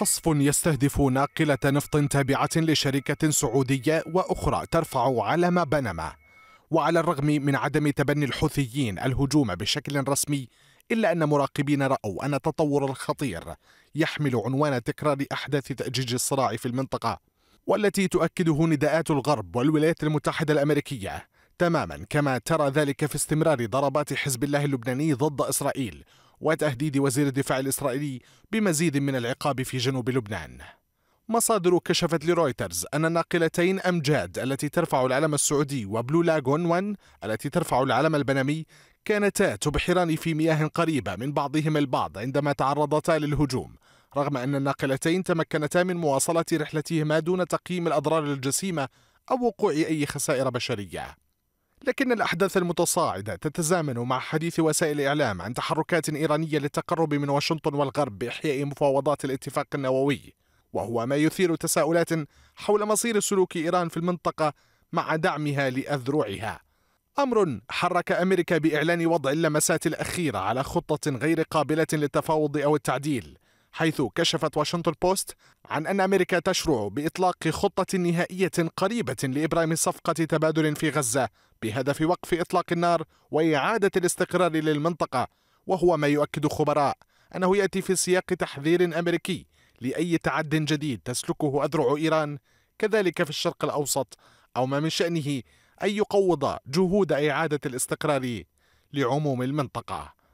قصف يستهدف ناقلة نفط تابعة لشركة سعودية وأخرى ترفع علم بنما وعلى الرغم من عدم تبني الحوثيين الهجوم بشكل رسمي إلا أن مراقبين رأوا أن التطور الخطير يحمل عنوان تكرار أحداث تأجيج الصراع في المنطقة والتي تؤكده نداءات الغرب والولايات المتحدة الأمريكية تماما كما ترى ذلك في استمرار ضربات حزب الله اللبناني ضد إسرائيل وتهديد وزير الدفاع الإسرائيلي بمزيد من العقاب في جنوب لبنان مصادر كشفت لرويترز أن الناقلتين أمجاد التي ترفع العلم السعودي وبلو لاغون 1 التي ترفع العلم البنمي كانتا تبحران في مياه قريبة من بعضهما البعض عندما تعرضتا للهجوم رغم أن الناقلتين تمكنتا من مواصلة رحلتهما دون تقييم الأضرار الجسيمة أو وقوع أي خسائر بشرية لكن الأحداث المتصاعدة تتزامن مع حديث وسائل الإعلام عن تحركات إيرانية للتقرب من واشنطن والغرب بإحياء مفاوضات الاتفاق النووي وهو ما يثير تساؤلات حول مصير سلوك إيران في المنطقة مع دعمها لأذرعها أمر حرك أمريكا بإعلان وضع اللمسات الأخيرة على خطة غير قابلة للتفاوض أو التعديل حيث كشفت واشنطن بوست عن أن أمريكا تشرع بإطلاق خطة نهائية قريبة لإبرام صفقة تبادل في غزة بهدف وقف إطلاق النار وإعادة الاستقرار للمنطقة وهو ما يؤكد خبراء أنه يأتي في سياق تحذير أمريكي لأي تعد جديد تسلكه أذرع إيران كذلك في الشرق الأوسط أو ما من شأنه أن يقوض جهود إعادة الاستقرار لعموم المنطقة